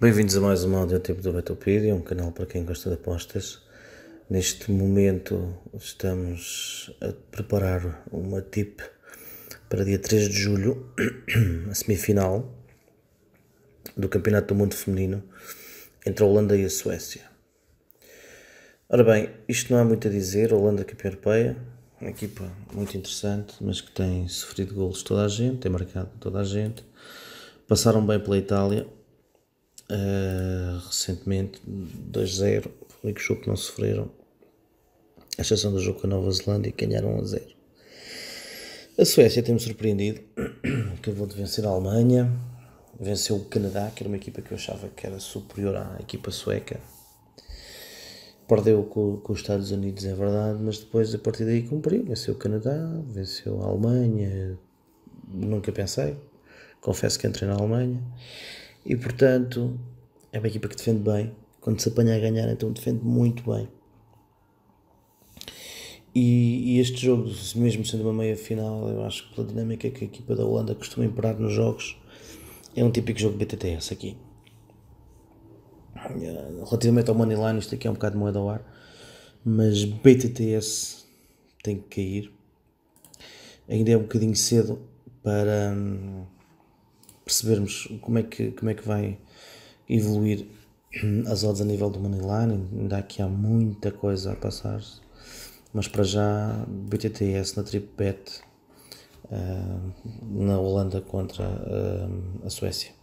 Bem-vindos a mais uma Audio Tipo do Betopedia, é um canal para quem gosta de apostas. Neste momento estamos a preparar uma tip para dia 3 de julho, a semifinal do Campeonato do Mundo Feminino entre a Holanda e a Suécia. Ora bem, isto não há muito a dizer, a Holanda campeã europeia, uma equipa muito interessante, mas que tem sofrido golos toda a gente, tem marcado toda a gente. Passaram bem pela Itália, uh, recentemente 2-0, o único jogo que não sofreram, a exceção do jogo com a Nova Zelândia, ganharam a 0. A Suécia tem-me surpreendido, acabou de vencer a Alemanha, venceu o Canadá, que era uma equipa que eu achava que era superior à equipa sueca. Perdeu com, com os Estados Unidos, é verdade, mas depois a partir daí cumpriu. Venceu o Canadá, venceu a Alemanha, nunca pensei. Confesso que entrei na Alemanha. E portanto, é uma equipa que defende bem. Quando se apanha a ganhar, então defende muito bem. E, e, este jogo, mesmo sendo uma meia final, eu acho que pela dinâmica que a equipa da Holanda costuma imperar nos jogos, é um típico jogo BTTS aqui. Eh, relativamente ao Moneyline, isto aqui é um bocado de moeda ao ar, mas BTTS tem que cair. Ainda é um bocadinho cedo para. Hum, percebermos como é que, como é que vai evoluir as odds a nível do Moneyline, ainda aqui há muita coisa a passar, mas para já BTTS na Tripbet uh, na Holanda contra uh, a Suécia.